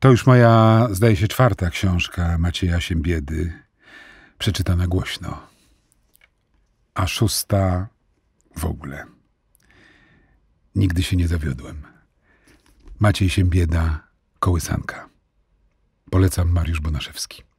To już moja, zdaje się, czwarta książka Macieja Siembiedy, przeczytana głośno. A szósta w ogóle. Nigdy się nie zawiodłem. Maciej Siembieda, Kołysanka. Polecam Mariusz Bonaszewski.